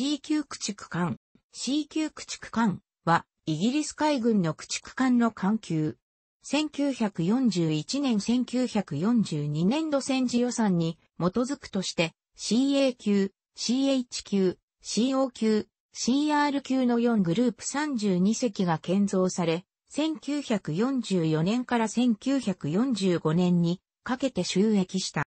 C 級駆逐艦。C 級駆逐艦は、イギリス海軍の駆逐艦の艦級。1941年1942年度戦時予算に基づくとして CA 級、CH 級、CO 級、CR 級の4グループ32隻が建造され、1944年から1945年にかけて収益した。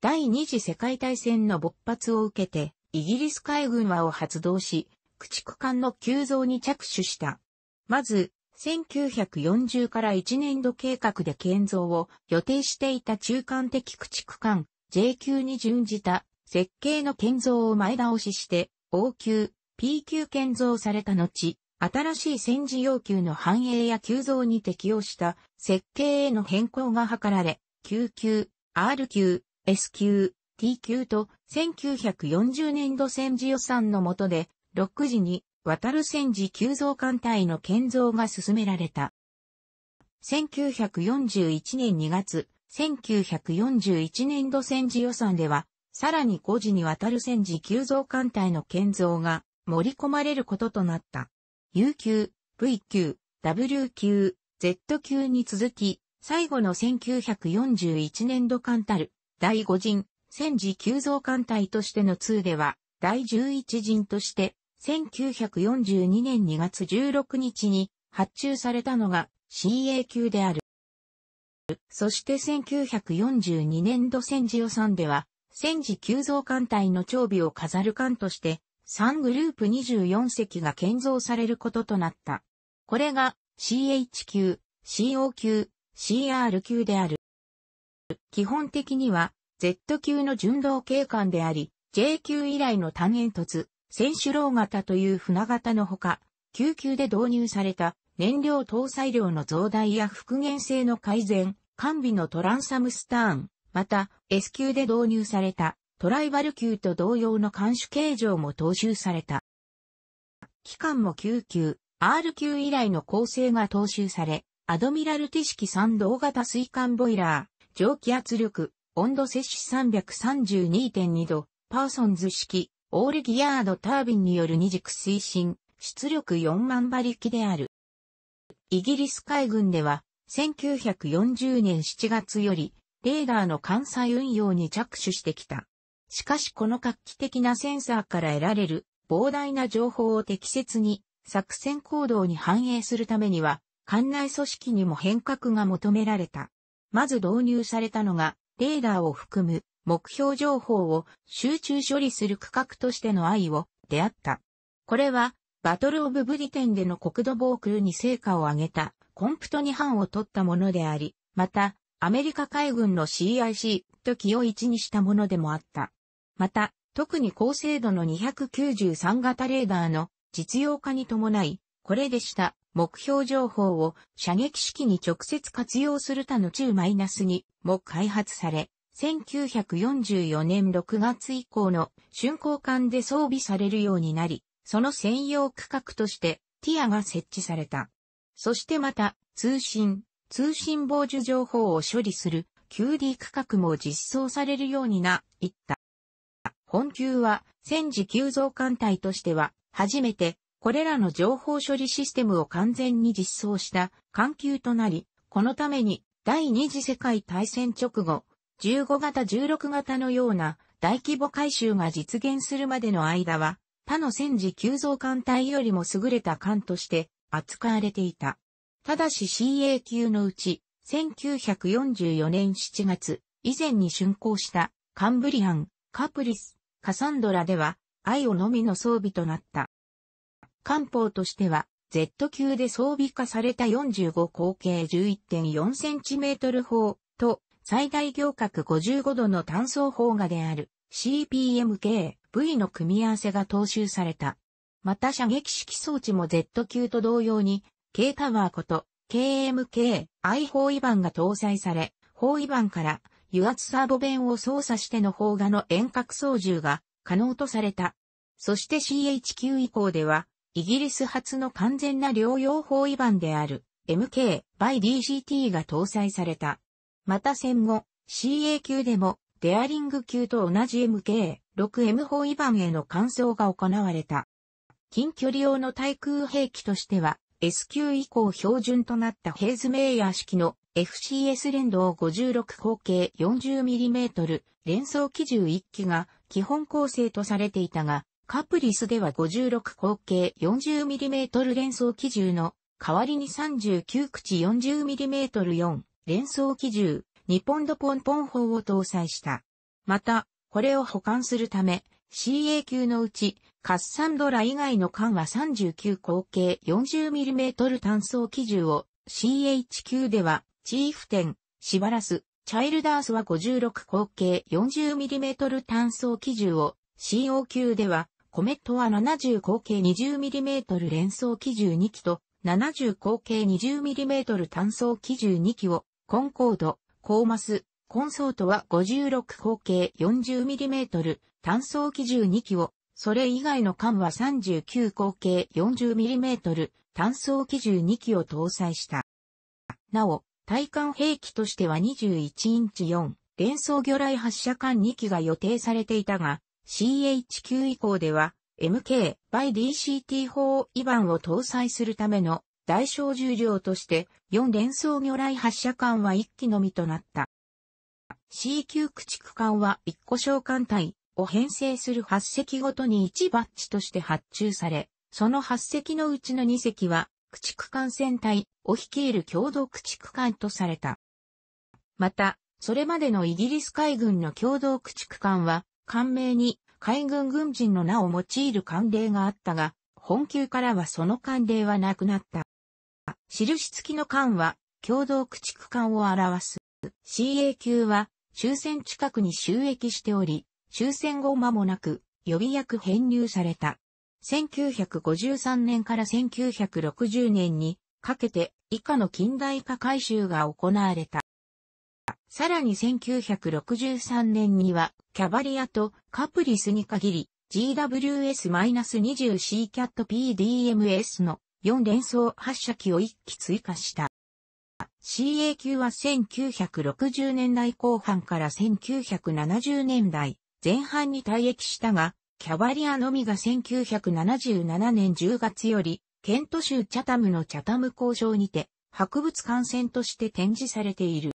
第二次世界大戦の勃発を受けて、イギリス海軍はを発動し、駆逐艦の急増に着手した。まず、1940から1年度計画で建造を予定していた中間的駆逐艦 J 級に準じた設計の建造を前倒しして O 級、P 級建造された後、新しい戦時要求の繁栄や急増に適応した設計への変更が図られ、Q 級、R 級、S 級、T 級と1940年度戦時予算の下で、6時に渡る戦時急増艦隊の建造が進められた。1941年2月、1941年度戦時予算では、さらに5時に渡る戦時急増艦隊の建造が盛り込まれることとなった。U 級、V 級、W 級、Z 級に続き、最後の1941年度艦たる、第5陣、戦時急増艦隊としての2では、第11陣として、1942年2月16日に発注されたのが CA 級である。そして1942年度戦時予算では、戦時急増艦隊の長尾を飾る艦として、3グループ24隻が建造されることとなった。これが CH 級、CO 級、CR 級である。基本的には Z 級の巡道警官であり、J 級以来の単煙突、選手楼型という船型のほか、9級で導入された燃料搭載量の増大や復元性の改善、完備のトランサムスターン、また S 級で導入されたトライバル級と同様の監視形状も踏襲された。機関も9級、R 級以来の構成が踏襲され、アドミラルティ式3同型水管ボイラー、蒸気圧力、温度摂取332.2度、パーソンズ式、オールギアードタービンによる二軸推進、出力4万馬力である。イギリス海軍では、1940年7月より、レーダーの艦載運用に着手してきた。しかしこの画期的なセンサーから得られる膨大な情報を適切に作戦行動に反映するためには、艦内組織にも変革が求められた。まず導入されたのがレーダーを含む目標情報を集中処理する区画としての愛を出会った。これは、バトルオブブリテンでの国土防空に成果を上げたコンプトに班を取ったものであり、また、アメリカ海軍の CIC と気を一にしたものでもあった。また、特に高精度の293型レーダーの実用化に伴い、これでした目標情報を射撃式に直接活用する他の中 -2 も開発され、1944年6月以降の竣工艦で装備されるようになり、その専用区画としてティアが設置された。そしてまた、通信、通信傍受情報を処理する QD 区画も実装されるようにな、いった。本級は戦時急増艦隊としては初めてこれらの情報処理システムを完全に実装した環球となり、このために第二次世界大戦直後、15型16型のような大規模改修が実現するまでの間は、他の戦時急増艦隊よりも優れた艦として扱われていた。ただし CA 級のうち、1944年7月、以前に竣工したカンブリアン、カプリス、カサンドラでは、愛をのみの装備となった。艦砲としては、Z 級で装備化された45口径 11.4cm 砲と最大行角55度の単装砲画である CPMK V の組み合わせが踏襲された。また射撃式装置も Z 級と同様に K タワーこと KMK I 砲位板が搭載され、砲位板から油圧サーボ弁を操作しての砲画の遠隔操縦が可能とされた。そして CH 級以降ではイギリス初の完全な療養法違反である MK by DCT が搭載された。また戦後 CA 級でもデアリング級と同じ MK6M 法違反への換装が行われた。近距離用の対空兵器としては S 級以降標準となったヘイズメイヤー式の FCS 連動56口径 40mm 連装機銃1機が基本構成とされていたが、カプリスでは56口径 40mm 連装機銃の代わりに39口 40mm4 連装機銃2ポンドポンポン砲を搭載した。また、これを保管するため CA 級のうちカッサンドラ以外の艦は39口径 40mm 単装機銃を CH 級ではチーフテン、シバラス、チャイルダースは56口径 40mm 単装機銃を CO 級では、コメットは70口径 20mm 連装機12機と70口径 20mm 単装機12機をコンコード、コーマス、コンソートは56口径 40mm 単装機12機をそれ以外の艦は39口径 40mm 単装機12機を搭載した。なお、対艦兵器としては21インチ4連装魚雷発射艦2機が予定されていたが、CH9 以降では、MK by DCT 法イバンを搭載するための代償重量として4連装魚雷発射艦は1機のみとなった。C9 駆逐艦は1個召艦隊を編成する8隻ごとに1バッジとして発注され、その8隻のうちの2隻は駆逐艦船隊を率いる共同駆逐艦とされた。また、それまでのイギリス海軍の共同駆逐艦は艦名に海軍軍人の名を用いる慣例があったが、本級からはその慣例はなくなった。印付きの艦は共同駆逐艦を表す。CA 級は終戦近くに収益しており、終戦後間もなく予備役編入された。1953年から1960年にかけて以下の近代化改修が行われた。さらに1963年には、キャバリアとカプリスに限り、GWS-20C キャット PDMS の4連装発射機を1機追加した。CAQ は1960年代後半から1970年代前半に退役したが、キャバリアのみが1977年10月より、ケント州チャタムのチャタム工場にて、博物館船として展示されている。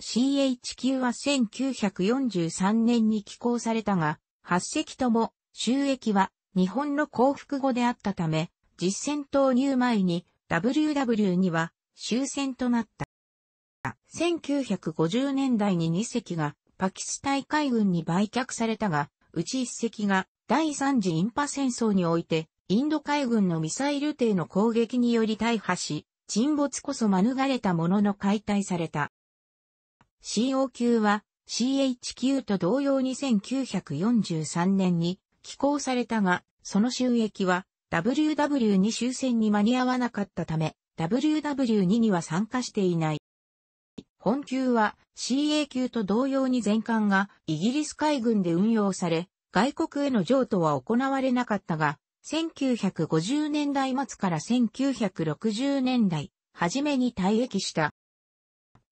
CHQ は1943年に寄港されたが、8隻とも収益は日本の幸福後であったため、実戦投入前に WW には終戦となった。1950年代に2隻がパキスタン海軍に売却されたが、うち1隻が第3次インパ戦争においてインド海軍のミサイル艇の攻撃により大破し、沈没こそ免れたものの解体された。CO 級は CH 級と同様に1943年に寄港されたが、その収益は WW2 終戦に間に合わなかったため、WW2 には参加していない。本級は CA 級と同様に全艦がイギリス海軍で運用され、外国への譲渡は行われなかったが、1950年代末から1960年代初めに退役した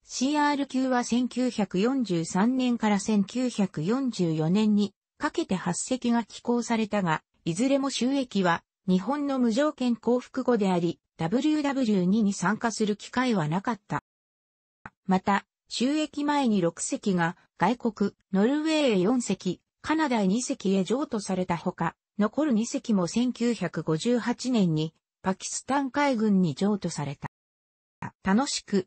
CR 級は1943年から1944年にかけて8隻が寄港されたが、いずれも収益は日本の無条件降伏後であり、WW2 に参加する機会はなかった。また、収益前に6隻が外国、ノルウェーへ4隻、カナダへ2隻へ譲渡されたほか、残る2隻も1958年にパキスタン海軍に譲渡された。楽しく